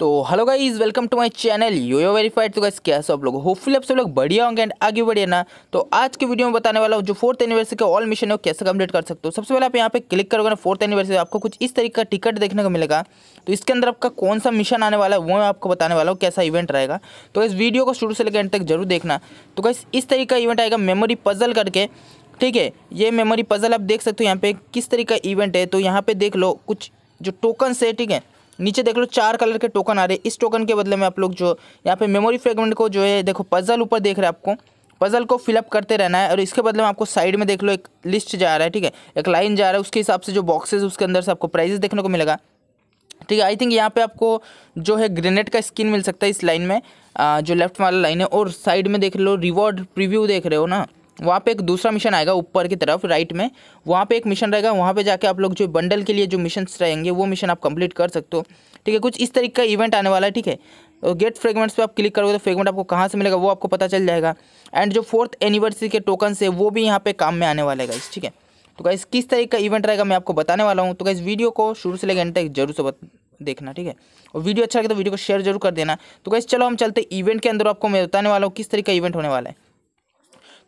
तो hello guys welcome to my channel yo verified तो guys क्या आप लोग होपफुली आप सब लोग बढ़िया होंगे एंड आगे बढ़िया ना तो आज के वीडियो में बताने वाला हूँ जो फोर्थ एनिवर्सरी का ऑल मिशन है वो कैसे कंप्लीट कर सकते हो सबसे पहले आप यहाँ पे क्लिक करोगे ना फोर्थ एनिवर्सरी आपको कुछ इस तरीके का टिकट देखने को मिलेगा तो इसके अंदर आपका कौन सा मिशन आने वाला है वो मैं आपको बताने वाला हूँ कैसा इवेंट रहेगा तो इस वीडियो को शुरू से लेकर एंड तक जरूर देखना तो गाइस इस तरीके का इवेंट आएगा मेमोरी पजल करके ठीक है ये मेमोरी पजल आप देख सकते हो यहाँ पे किस तरीके का इवेंट है तो यहाँ पे देख लो कुछ जो टोकन्स है ठीक है नीचे देख लो चार कलर के टोकन आ रहे इस टोकन के बदले में आप लोग जो यहाँ पे मेमोरी फ्रेगमेंट को जो है देखो पजल ऊपर देख रहे हैं आपको पजल को फिलअप करते रहना है और इसके बदले में आपको साइड में देख लो एक लिस्ट जा रहा है ठीक है एक लाइन जा रहा है उसके हिसाब से जो बॉक्सेज उसके अंदर से आपको प्राइजेस देखने को मिलेगा ठीक है आई थिंक यहाँ पे आपको जो है ग्रेनेड का स्किन मिल सकता है इस लाइन में आ, जो लेफ्ट वाला लाइन है और साइड में देख लो रिवॉर्ड प्रीव्यू देख रहे हो ना वहाँ पे एक दूसरा मिशन आएगा ऊपर की तरफ राइट में वहाँ पे एक मिशन रहेगा वहाँ पे जाके आप लोग जो बंडल के लिए जो मिशन रहेंगे वो मिशन आप कंप्लीट कर सकते हो ठीक है कुछ इस तरीके का इवेंट आने वाला है ठीक है और गेट फ्रेगमेंट्स पे आप क्लिक करोगे तो फ्रेगमेंट आपको कहाँ से मिलेगा वो आपको पता चल जाएगा एंड जो फोर्थ एनिवर्सरी के टोकन है वो भी यहाँ पे काम में आने वाला है ठीक है तो गाइस किस तरीके का इवेंट रहेगा मैं आपको बताने वाला हूँ तो गाइस वीडियो को शुरू से लेकर एंड तक जरूर से देखना ठीक है और वीडियो अच्छा लगे तो वीडियो को शेयर जरूर कर देना तो गाइस चलो हम चलते इवेंट के अंदर आपको मैं बताने वाला हूँ किस तरीके का इवेंट होने वाला है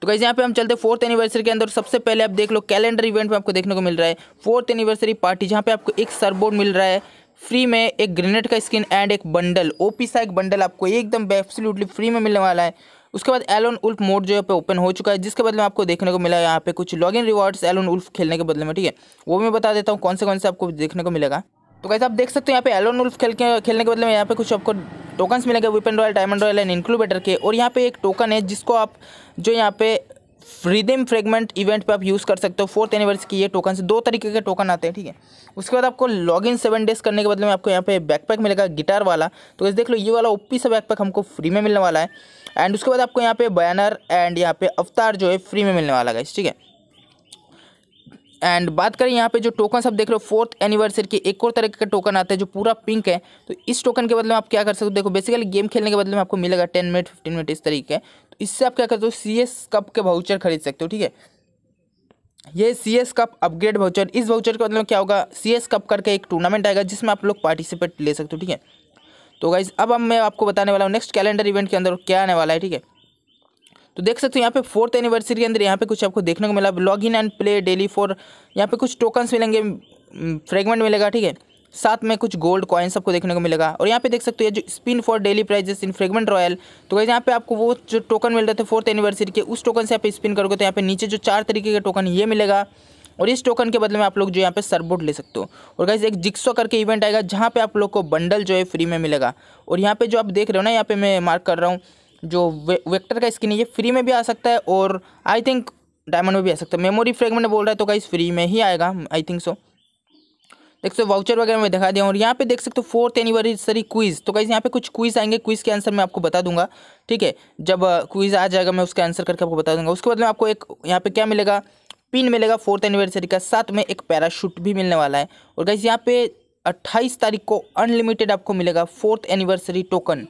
तो कैसे यहाँ पे हम चलते फोर्थ एनिवर्सरी के अंदर सबसे पहले आप देख लो कैलेंडर इवेंट में आपको देखने को मिल रहा है फोर्थ एनिवर्सरी पार्टी जहाँ पे आपको एक सरबोर्ड मिल रहा है फ्री में एक ग्रेनेड का स्किन एंड एक बंडल ओपी सा एक बंडल आपको एकदम एब्सोल्युटली फ्री में मिलने वाला है उसके बाद एलोन उल्फ मोड जो है पे ओपन हो चुका है जिसके बदले में आपको देखने को मिला है यहाँ पे कुछ log in rewards alone wolf खेलने के बदले में ठीक है वो मैं बता देता हूँ कौन से कौन से आपको देखने को मिलेगा तो कैसे आप देख सकते हो यहाँ पे एलोन उल्फ खेल के खेलने के बदले में यहाँ पे कुछ आपको टोकन्स मिलेंगे weapon royale diamond royale and incubator के और यहाँ पे एक टोकन है जिसको आप जो यहाँ पे रिदिम फ्रेगमेंट इवेंट पे आप यूज़ कर सकते हो फोर्थ एनिवर्स की ये टोकन दो तरीके के टोकन आते हैं ठीक है उसके बाद आपको लॉग इन सेवन डेज करने के बदले में आपको यहाँ पे बैकपैक मिलेगा गिटार वाला तो इस देख लो ये वाला ओपी सा बैकपैक हमको फ्री में मिलने वाला है एंड उसके बाद आपको यहाँ पे बैनर एंड यहाँ पे अवतार जो है फ्री में मिलने वाला है ठीक है एंड बात करें यहाँ पे जो टोकन सब देख रहे हो फोर्थ एनिवर्सरी के एक और तरह का टोकन आता है जो पूरा पिंक है तो इस टोकन के बदले में आप क्या कर सकते हो देखो बेसिकली गेम खेलने के बदले में आपको मिलेगा टेन मिनट फिफ्टीन मिनट इस तरीके तो इससे आप क्या करते हो सी एस कप के भाउचर खरीद सकते हो ठीक है ये C S cup upgrade voucher इस वाउचर के मतलब क्या होगा सी एस कप करके एक टूर्नामेंट आएगा जिसमें आप लोग पार्टिसिपेट ले सकते हो ठीक है तो गाइज अब हम मैं आपको बताने वाला हूँ नेक्स्ट कैलेंडर इवेंट के अंदर क्या आने वाला है ठीक है तो देख सकते हो यहाँ पे फोर्थ एनिवर्सरी के अंदर यहाँ पे कुछ आपको देखने को मिला log in and play daily for यहाँ पे कुछ टोकन्स मिलेंगे फ्रेगमेंट मिलेगा ठीक है साथ में कुछ गोल्ड कॉइन्स आपको देखने को मिलेगा और यहाँ पे देख सकते हो ये जो spin for daily prizes in fragment royale तो यहाँ पे आपको वो जो टोकन मिल रहे थे फोर्थ एनिवर्सरी के उस टोकन से आप स्पिन करोगे तो यहाँ पे नीचे जो चार तरीके का टोकन ये मिलेगा और इस टोकन के बदले में आप लोग जो यहाँ पे सरबोट ले सकते हो और कैसे एक जिक्सो करके इवेंट आएगा जहाँ पे आप लोग को बंडल जो है फ्री में मिलेगा और यहाँ पे जो आप देख रहे हो ना यहाँ पे मैं मार्क कर रहा हूँ जो वे, वेक्टर का स्किन है ये फ्री में भी आ सकता है और आई थिंक डायमंड में भी आ सकता है मेमोरी फ्रेगमेंट बोल रहा है तो गाइस फ्री में ही आएगा आई थिंक सो देख सकते हो वाउचर वगैरह मैं दिखा दिया और यहाँ पे देख सकते हो फोर्थ एनिवर्सरी क्विज तो गाइस यहाँ पे कुछ क्विज आएंगे क्विज के आंसर मैं आपको बता दूंगा ठीक है जब क्विज uh, आ जाएगा मैं उसका आंसर करके आपको बता दूंगा उसके बाद में आपको एक यहाँ पे क्या मिलेगा पिन मिलेगा फोर्थ एनिवर्सरी का साथ में एक पैराशूट भी मिलने वाला है और गाइज यहाँ पे अट्ठाईस तारीख को अनलिमिटेड आपको मिलेगा फोर्थ एनिवर्सरी टोकन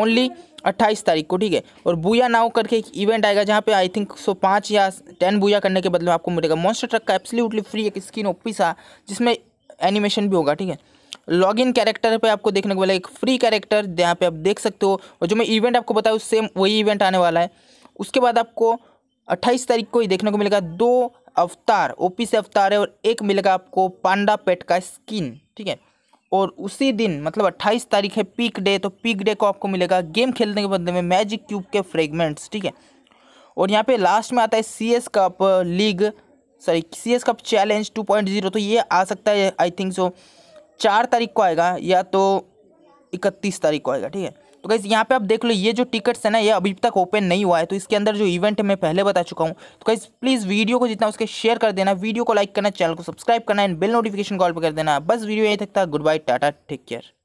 ओनली अट्ठाईस तारीख को ठीक है और बुया नाव करके एक इवेंट आएगा जहाँ पे आई थिंक सो पाँच या टेन बुया करने के बदले में आपको मिलेगा मॉन्स्टर ट्रक का एब्सोल्युटली फ्री एक स्किन ओपी सा जिसमें एनिमेशन भी होगा ठीक है लॉग इन कैरेक्टर पर आपको देखने को मिला एक फ्री कैरेक्टर जहाँ पे आप देख सकते हो और जो मैं इवेंट आपको बताया उस सेम वही इवेंट आने वाला है उसके बाद आपको अट्ठाईस तारीख को ही देखने को मिलेगा दो अवतार ओपी से अवतार है और एक मिलेगा आपको पांडा पेट का स्किन ठीक है और उसी दिन मतलब 28 तारीख है पीक डे तो पीक डे को आपको मिलेगा गेम खेलने के बदले में मैजिक क्यूब के फ्रेगमेंट्स ठीक है और यहाँ पे लास्ट में आता है C S cup league sorry C S cup challenge two point zero तो ये आ सकता है आई थिंक सो चार तारीख को आएगा या तो इकतीस तारीख को आएगा ठीक है तो गाइज़ यहाँ पे आप देख लो ये जो टिकट्स है ना ये अभी तक ओपन नहीं हुआ है तो इसके अंदर जो इवेंट है मैं पहले बता चुका हूँ तो गाइज़ प्लीज़ वीडियो को जितना उसके शेयर कर देना वीडियो को लाइक करना चैनल को सब्सक्राइब करना एंड बेल नोटिफिकेशन कॉल पर कर देना बस वीडियो यही तक था good bye tata take care